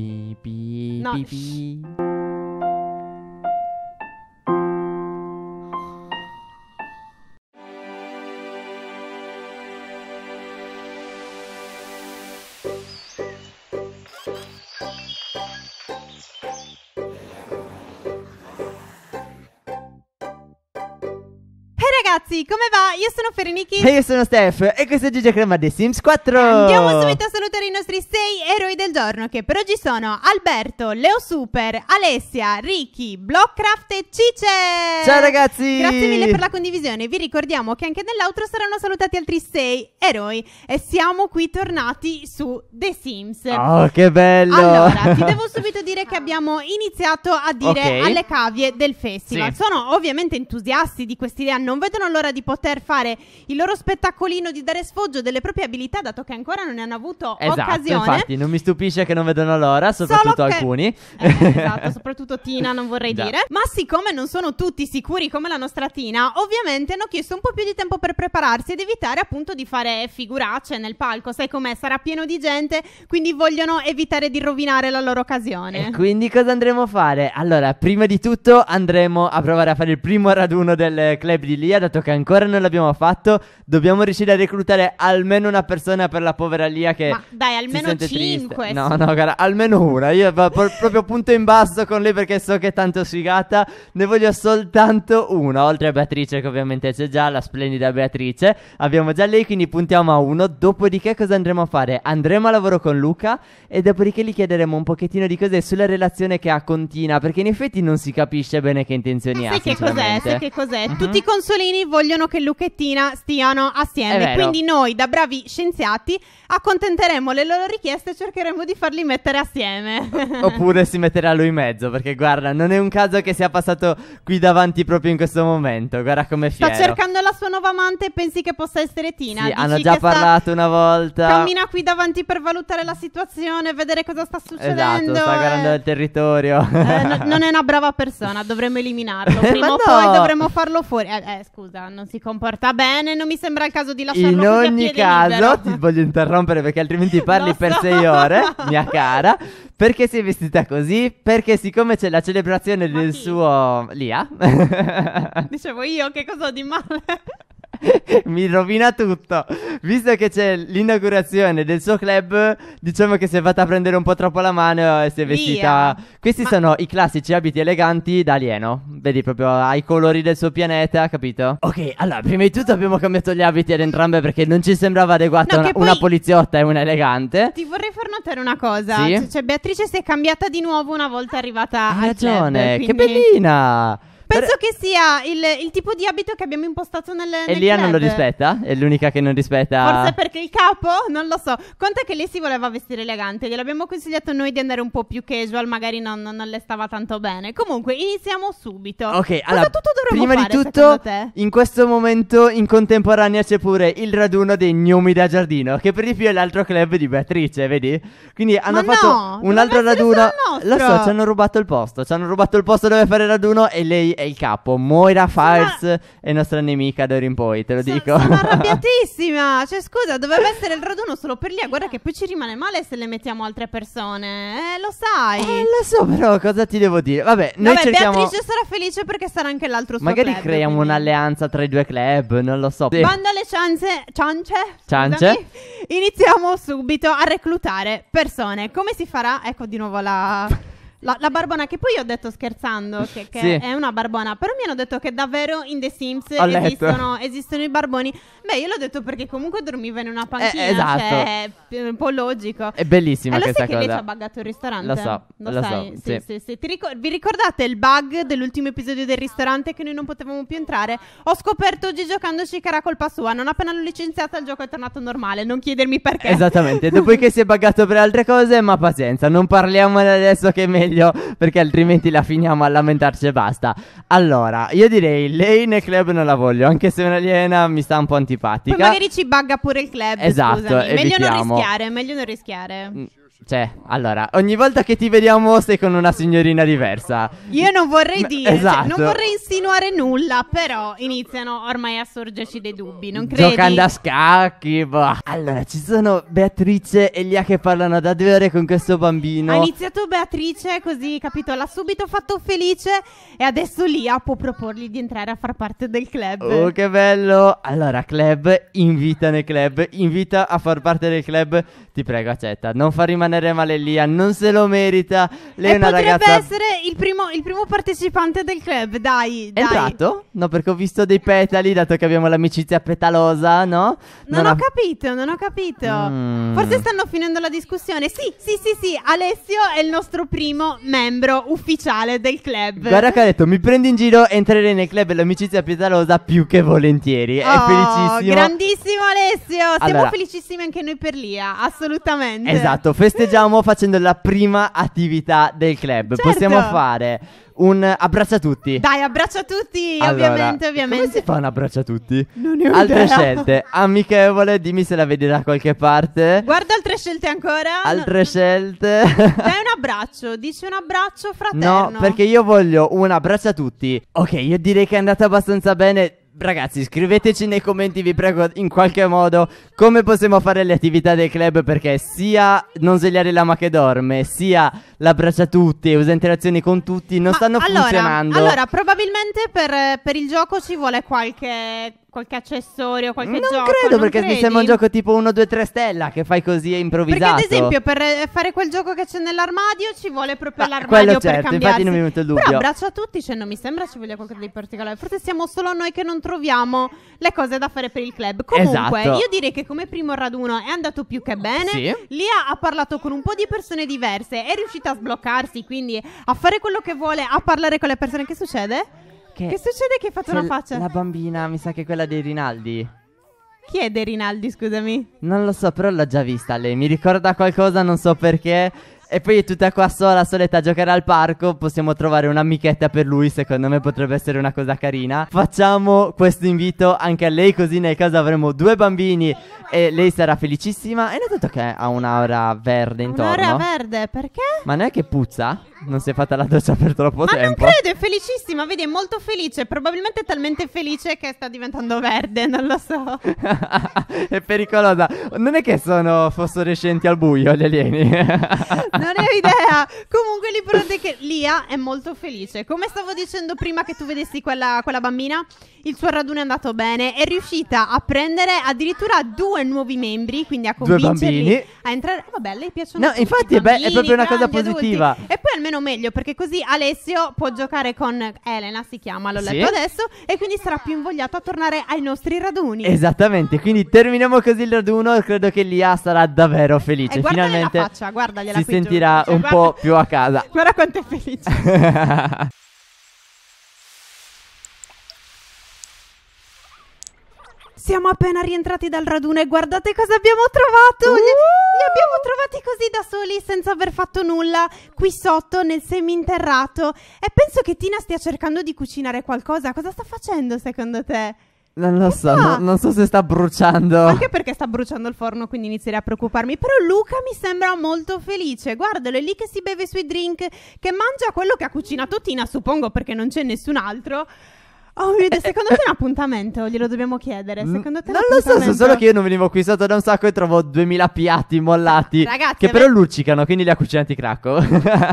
beep beep Not beep ragazzi, come va? Io sono Ferenichi. E io sono Steph. E questo è Gigi Crema The Sims 4. Andiamo subito a salutare i nostri sei eroi del giorno, che per oggi sono Alberto, Leo Super, Alessia, Ricky, Blockcraft e Cice. Ciao ragazzi. Grazie mille per la condivisione. Vi ricordiamo che anche nell'outro saranno salutati altri sei eroi. E siamo qui tornati su The Sims. Oh, che bello. Allora, ti devo subito dire che abbiamo iniziato a dire okay. alle cavie del festival. Sì. Sono ovviamente entusiasti di quest'idea, non vedono l'ora allora di poter fare il loro spettacolino, di dare sfoggio delle proprie abilità, dato che ancora non ne hanno avuto esatto, occasione. Infatti, non mi stupisce che non vedono l'ora, soprattutto che... alcuni. Eh, esatto, soprattutto Tina, non vorrei Già. dire. Ma siccome non sono tutti sicuri come la nostra Tina, ovviamente hanno chiesto un po' più di tempo per prepararsi ed evitare appunto di fare figuracce nel palco. Sai com'è? Sarà pieno di gente, quindi vogliono evitare di rovinare la loro occasione. E quindi cosa andremo a fare? Allora, prima di tutto andremo a provare a fare il primo raduno del club di Lia, dato che che ancora non l'abbiamo fatto, dobbiamo riuscire a reclutare almeno una persona per la povera Lia che Ma dai, almeno si 5. Triste. No, no, cara, almeno una. Io proprio punto in basso con lei perché so che è tanto sfigata. Ne voglio soltanto una, oltre a Beatrice che ovviamente c'è già, la splendida Beatrice. Abbiamo già lei, quindi puntiamo a uno. Dopodiché cosa andremo a fare? Andremo a lavoro con Luca e dopodiché gli chiederemo un pochettino di cose sulla relazione che ha con Tina, perché in effetti non si capisce bene che intenzioni ha. Sai che cos'è? Sai che cos'è? Uh-huh. Tutti i consolini vogliono vogliono che Lucchettina stiano assieme. Quindi noi, da bravi scienziati, accontenteremo le loro richieste e cercheremo di farli mettere assieme. Oppure si metterà lui in mezzo, perché guarda, non è un caso che sia passato qui davanti proprio in questo momento. Guarda come fiero. Sta cercando la sua nuova amante e pensi che possa essere Tina. Sì, Dici hanno già parlato una volta. Cammina qui davanti per valutare la situazione, vedere cosa sta esatto, succedendo. Esatto, sta eh. guardando eh... il territorio. Eh, no, non è una brava persona, dovremmo eliminarlo. Eh, prima o no. poi dovremmo farlo fuori. Eh, eh scusa non si comporta bene, non mi sembra il caso di lasciarlo In ogni caso, libero. ti voglio interrompere perché altrimenti parli so. per sei ore, mia cara. Perché sei vestita così? Perché siccome c'è la celebrazione Ma del chi? suo... Lia. Dicevo io, che cosa ho di male? mi rovina tutto. Visto che c'è l'inaugurazione del suo club, diciamo che si è fatta prendere un po' troppo la mano e si è vestita. Via. Questi Ma... sono i classici abiti eleganti da alieno. Vedi proprio ai colori del suo pianeta, capito? Ok, allora, prima di tutto abbiamo cambiato gli abiti ad entrambe perché non ci sembrava adeguata no, una, poi... una, poliziotta e una elegante. Ti vorrei far notare una cosa. Sì? Cioè, Beatrice si è cambiata di nuovo una volta arrivata Hai ragione, club, quindi... che bellina! Penso per... che sia il, il, tipo di abito che abbiamo impostato nel, nel E Lia club. non lo rispetta? È l'unica che non rispetta Forse perché il capo? Non lo so Conta che lei si voleva vestire elegante Gliel'abbiamo consigliato noi di andare un po' più casual Magari non, non le stava tanto bene Comunque iniziamo subito Ok, Cosa allora Prima fare, di tutto In questo momento in contemporanea c'è pure il raduno dei gnomi da giardino Che per di più è l'altro club di Beatrice, vedi? Quindi hanno Ma fatto no, un altro raduno Lo so, ci hanno rubato il posto Ci hanno rubato il posto dove fare il raduno E lei è il capo. Moira Fars ma... è nostra nemica d'ora in poi, te lo so, dico. Sono arrabbiatissima. Cioè, scusa, doveva essere il raduno solo per lì. Guarda che poi ci rimane male se le mettiamo altre persone. Eh, lo sai. Eh, lo so, però cosa ti devo dire? Vabbè, noi Vabbè, cerchiamo... Beatrice sarà felice perché sarà anche l'altro suo Magari club, creiamo quindi. un'alleanza tra i due club, non lo so. Sì. Bando alle ciance... Ciance? Ciance? Iniziamo subito a reclutare persone. Come si farà? Ecco di nuovo la... La, la, barbona che poi ho detto scherzando che, che sì. è una barbona, però mi hanno detto che davvero in The Sims esistono, esistono, i barboni. Beh, io l'ho detto perché comunque dormiva in una eh, panchina, eh, esatto. cioè è un po' logico. È bellissima eh, questa cosa. Lo sai che lei ci ha buggato il ristorante? Lo so, lo, lo sai? So, sì, sì. sì, sì. Ricor- vi ricordate il bug dell'ultimo episodio del ristorante che noi non potevamo più entrare? Ho scoperto oggi giocandoci che era colpa sua, non appena l'ho licenziata il gioco è tornato normale, non chiedermi perché. Esattamente, dopo che si è buggato per altre cose, ma pazienza, non parliamo adesso che meglio meglio perché altrimenti la finiamo a lamentarci e basta. Allora, io direi Lane e Club non la voglio, anche se è un'aliena mi sta un po' antipatica. Poi magari ci bugga pure il club, esatto, scusami. Meglio evitiamo. non diciamo- rischiare, meglio non rischiare. Mm. Cioè, allora, ogni volta che ti vediamo sei con una signorina diversa. Io non vorrei dire, cioè, esatto. cioè, non vorrei insinuare nulla, però iniziano ormai a sorgerci dei dubbi, non credi? Giocando a scacchi, boh. Allora, ci sono Beatrice e Lia che parlano da due ore con questo bambino. Ha iniziato Beatrice così, capito? L'ha subito fatto felice e adesso Lia può proporgli di entrare a far parte del club. Oh, che bello! Allora, club, invita nel club, invita a far parte del club. Ti prego, accetta, non far rimanere rimanere male lì, non se lo merita. Lei e è una potrebbe ragazza... essere il primo, il primo, partecipante del club, dai, dai. È entrato? No, perché ho visto dei petali, dato che abbiamo l'amicizia petalosa, no? Non, non ho ha... capito, non ho capito. Mm. Forse stanno finendo la discussione. Sì, sì, sì, sì, Alessio è il nostro primo membro ufficiale del club. Guarda che ha detto, mi prendi in giro, entrerei nel club l'amicizia petalosa più che volentieri. Oh, è felicissimo. Grandissimo Alessio, siamo allora... felicissimi anche noi per Lia, assolutamente. Esatto, festeggiamo festeggiamo facendo la prima attività del club. Certo. Possiamo fare un abbraccio a tutti. Dai, abbraccio a tutti, allora, ovviamente, ovviamente. Come si fa un abbraccio a tutti? Non ne ho Altre idea. scelte. Amichevole, dimmi se la vedi da qualche parte. Guarda altre scelte ancora. Altre no. scelte. Dai un abbraccio, dici un abbraccio fraterno. No, perché io voglio un abbraccio a tutti. Ok, io direi che è andata abbastanza bene Ragazzi, scriveteci nei commenti, vi prego, in qualche modo come possiamo fare le attività del club perché sia non svegliare l'ama che dorme, sia l'abbraccia tutti, usa interazioni con tutti, non Ma stanno allora, funzionando. Allora, probabilmente per, per il gioco ci vuole qualche qualche accessorio, qualche non gioco. Credo, non perché credi? mi sembra un gioco tipo 1, 2, 3 stella che fai così e improvvisato. Perché ad esempio per eh, fare quel gioco che c'è nell'armadio ci vuole proprio ah, l'armadio quello certo, per cambiarsi. infatti non mi metto il dubbio. Però abbraccio a tutti, cioè non mi sembra ci voglia qualcosa di particolare. Forse siamo solo noi che non troviamo le cose da fare per il club. Comunque, esatto. io direi che come primo raduno è andato più che bene. Sì. Lia ha parlato con un po' di persone diverse, è riuscita a sbloccarsi, quindi a fare quello che vuole, a parlare con le persone. Che succede? Che, che succede che hai fatto una cioè, faccia? La bambina, mi sa che è quella dei Rinaldi. Chi è dei Rinaldi, scusami? Non lo so, però l'ho già vista lei. Mi ricorda qualcosa, non so perché. E poi è tutta qua sola, soletta a giocare al parco. Possiamo trovare un'amichetta per lui. Secondo me potrebbe essere una cosa carina. Facciamo questo invito anche a lei, così nel caso avremo due bambini e lei sarà felicissima. E notato che ha un'aura verde intorno. Un'aura verde, perché? Ma non è che puzza? Non si è fatta la doccia per troppo Ma tempo. Ma non credo, è felicissima. Vedi, è molto felice. Probabilmente è talmente felice che sta diventando verde. Non lo so. è pericolosa. Non è che sono fosforescenti al buio gli alieni. Non ne ho idea. Comunque l'importante è che Lia è molto felice. Come stavo dicendo prima che tu vedessi quella, quella bambina, il suo raduno è andato bene. È riuscita a prendere addirittura due nuovi membri, quindi a convincerli a entrare. Eh, vabbè, a lei piacciono No, tutti, infatti è, be- è proprio una cosa positiva. adulti. E poi almeno meglio, perché così Alessio può giocare con Elena, si chiama, l'ho Sì. letto adesso, e quindi sarà più invogliato a tornare ai nostri raduni. Esattamente, quindi terminiamo così il raduno. Credo che Lia sarà davvero felice. E eh, guarda la Finalmente faccia, guardagliela si qui sentirà cioè, un guarda, po' più a casa. Guarda quanto è felice. Siamo appena rientrati dal raduno e guardate cosa abbiamo trovato! Uh! Li, li, abbiamo trovati così da soli senza aver fatto nulla, qui sotto nel seminterrato. E penso che Tina stia cercando di cucinare qualcosa. Cosa sta facendo secondo te? Non lo so, non, non so se sta bruciando. Anche perché sta bruciando il forno, quindi inizierei a preoccuparmi. Però Luca mi sembra molto felice. Guardalo, è lì che si beve i suoi drink, che mangia quello che ha cucinato Tina, suppongo perché non c'è nessun altro. Oh mio Dio, secondo te è un appuntamento? Glielo dobbiamo chiedere. Secondo te non lo so, solo che io non venivo qui sotto da un sacco e trovo 2000 piatti mollati. Ragazzi, che però luccicano, quindi li ha cucinati Cracco.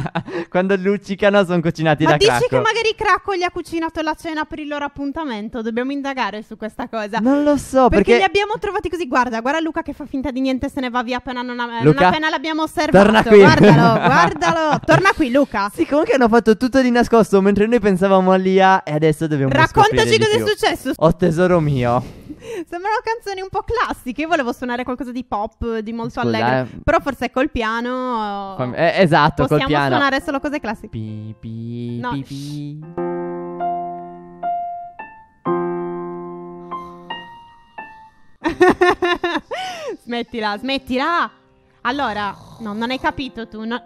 Quando luccicano sono cucinati Ma da Cracco. Ma dici che magari Cracco gli ha cucinato la cena per il loro appuntamento? Dobbiamo indagare su questa cosa. Non lo so, perché, perché li abbiamo trovati così. Guarda, guarda Luca che fa finta di niente se ne va via appena non, ha... Eh, Luca, non appena l'abbiamo osservato. Torna qui. Guardalo, guardalo. torna qui Luca. Sì, comunque hanno fatto tutto di nascosto mentre noi pensavamo a Lia e adesso dobbiamo Raccontaci Raccontaci cosa è successo. O oh, tesoro mio. Sembrano canzoni un po' classiche. Io volevo suonare qualcosa di pop, di molto Scusa, allegro. Eh. Però forse col piano. eh, esatto, col piano. Possiamo suonare solo cose classiche. Pi, pi, no. pi, pi. smettila, smettila. Allora, no, non hai capito tu. No.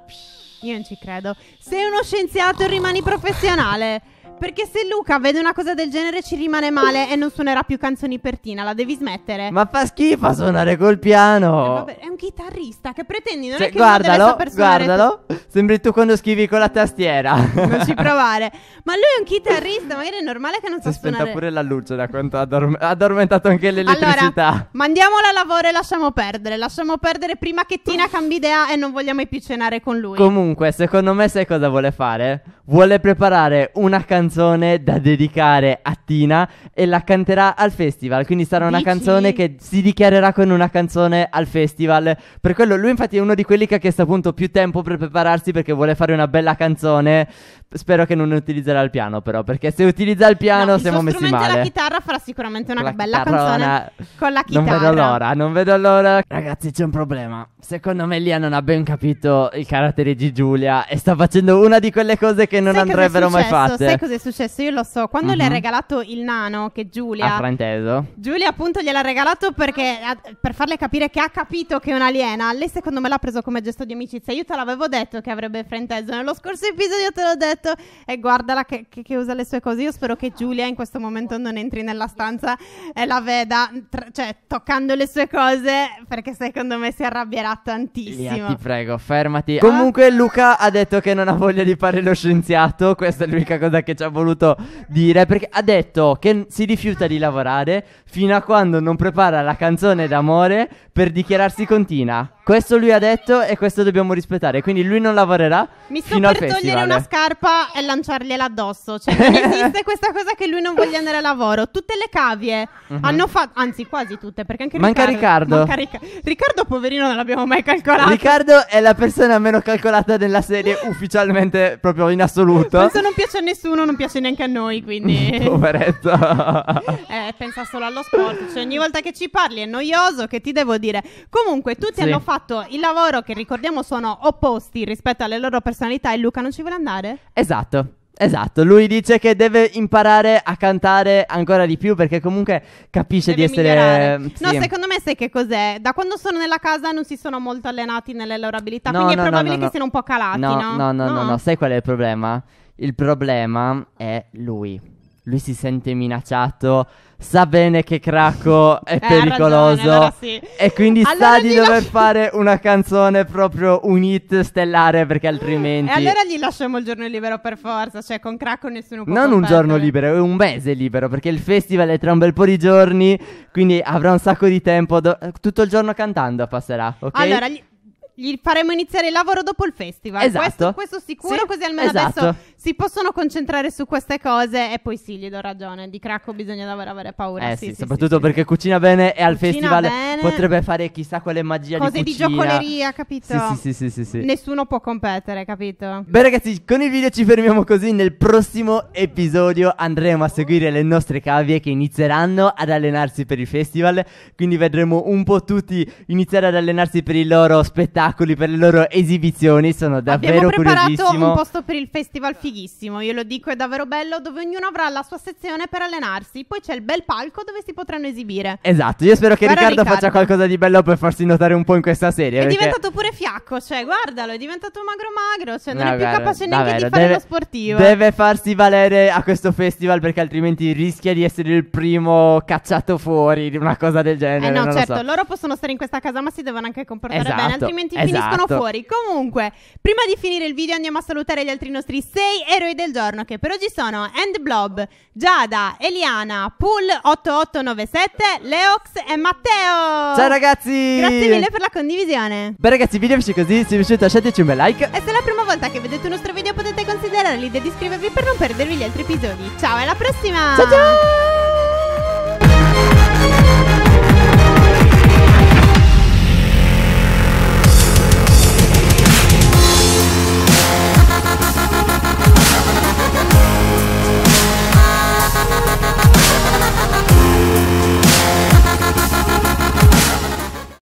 Io non ci credo. Sei uno scienziato e rimani professionale. Perché se Luca vede una cosa del genere ci rimane male e non suonerà più canzoni per Tina, la devi smettere. Ma fa schifo a suonare col piano. Eh, vabbè, è un chitarrista che pretendi, non cioè, è che guardalo, guardalo. Tu. Sembri tu quando scrivi con la tastiera. Non ci provare. Ma lui è un chitarrista, magari è normale che non si sa suonare. Si spenta pure la luce da quanto ha addorm- addormentato anche l'elettricità. Allora, mandiamola a lavoro e lasciamo perdere. Lasciamo perdere prima che Tina cambi idea e non vogliamo più cenare con lui. Comunque, secondo me sai cosa vuole fare? Vuole preparare una canzone canzone da dedicare a Tina e la canterà al festival. Quindi sarà una Dici? canzone che si dichiarerà con una canzone al festival. Per quello, lui, infatti, è uno di quelli che ha chiesto appunto più tempo per prepararsi perché vuole fare una bella canzone. Spero che non utilizzerà il piano, però, perché se utilizza il piano no, siamo messi male. Se la chitarra farà sicuramente una bella canzone con la chitarra. Non vedo l'ora, non vedo l'ora. Ragazzi, c'è un problema. Secondo me Lia non ha ben capito il carattere di Giulia e sta facendo una di quelle cose che non sai andrebbero mai fatte. Sai cosa è successo? Io lo so. Quando mm-hmm. le ha mhm. regalato il nano, che Giulia. A ah, Franteso. Giulia, appunto, gliel'ha regalato perché per farle capire che ha capito che è un'aliena. Lei, secondo me, l'ha preso come gesto di amicizia. Io te l'avevo detto che avrebbe Franteso. Nello scorso episodio te l'ho detto. E guardala che, che, che, usa le sue cose. Io spero che Giulia in questo momento non entri nella stanza e la veda, tra, cioè, toccando le sue cose, perché secondo me si arrabbierà tantissimo. Lia, ti prego, fermati. Comunque, Luca ha detto che non ha voglia di fare lo scienziato. Questa è l'unica cosa che ci ha voluto dire perché ha detto che si rifiuta di lavorare fino a quando non prepara la canzone d'amore per dichiararsi continua. Questo lui ha detto e questo dobbiamo rispettare. Quindi lui non lavorerà Mi sto fino per al togliere festival. una scarpa e lanciargliela addosso. Cioè, esiste questa cosa che lui non voglia andare a lavoro. Tutte le cavie uh-huh. hanno fatto, anzi, quasi tutte, perché anche Manca Riccardo. Riccardo. Manca Ric- Riccardo, poverino, non l'abbiamo mai calcolato. Riccardo è la persona meno calcolata della serie ufficialmente, proprio in assoluto. Questo non piace a nessuno qualcuno non piace neanche a noi, quindi... Poveretto. eh, pensa solo allo sport. Cioè, ogni volta che ci parli è noioso, che ti devo dire. Comunque, tutti sì. hanno fatto il lavoro che ricordiamo sono opposti rispetto alle loro personalità e Luca non ci vuole andare? Esatto. Esatto, lui dice che deve imparare a cantare ancora di più perché comunque capisce deve di essere... Migliorare. Mm, no, secondo me sai che cos'è? Da quando sono nella casa non si sono molto allenati nelle loro abilità, no, quindi no, è probabile no, che siano un po' calati, no? No, no, no, no, sai qual è il problema? Il problema è lui. Lui si sente minacciato, sa bene che Craco è eh, pericoloso ragione, allora sì. e quindi allora sa di dover lasci... fare una canzone proprio un hit stellare perché eh, altrimenti... E allora gli lasciamo il giorno libero per forza, cioè con Craco nessuno può... Non un giorno libero, è un mese libero perché il festival è tra un bel po' di giorni, quindi avrà un sacco di tempo, do... tutto il giorno cantando passerà, ok? Allora, gli gli faremo iniziare il lavoro dopo il festival. Esatto. Questo, questo sicuro, sì, così almeno esatto. adesso si possono concentrare su queste cose. E poi sì, gli do ragione. Di cracco bisogna davvero avere paura. Eh sì, sì, sì soprattutto perché cucina bene e al festival bene. potrebbe fare chissà quale magia cose di cucina. Cose di giocoleria, capito? Sì, sì, sì, sì, Nessuno può competere, capito? Beh ragazzi, con il video ci fermiamo così. Nel prossimo episodio andremo a seguire le nostre cavie che inizieranno ad allenarsi per il festival. Quindi vedremo un po' tutti iniziare ad allenarsi per il loro spettacolo spettacoli, per le loro esibizioni. Sono davvero Abbiamo preparato un posto per il festival fighissimo, io lo dico, è davvero bello, dove ognuno avrà la sua sezione per allenarsi. Poi c'è il bel palco dove si potranno esibire. Esatto, io spero che Riccardo, Riccardo, faccia qualcosa di bello per farsi notare un po' in questa serie. È perché... diventato pure fiacco, cioè guardalo, è diventato magro magro, cioè non davvero, è più capace neanche davvero, di fare deve, lo sportivo. Deve farsi valere a questo festival perché altrimenti rischia di essere il primo cacciato fuori, una cosa del genere. Eh no, certo, so. loro possono stare in questa casa ma si devono anche comportare esatto, bene, altrimenti esatto. finiscono fuori. Comunque, prima di finire il video andiamo a salutare gli altri nostri sei eroi del giorno che per oggi sono End Blob, Giada, Eliana, Pool8897, Leox e Matteo. Ciao ragazzi! Grazie mille per la condivisione. Beh ragazzi, il video è così, se vi è piaciuto lasciateci un bel like. E se è la prima volta che vedete un nostro video potete considerare l'idea di iscrivervi per non perdervi gli altri episodi. Ciao, alla prossima! Ciao ciao!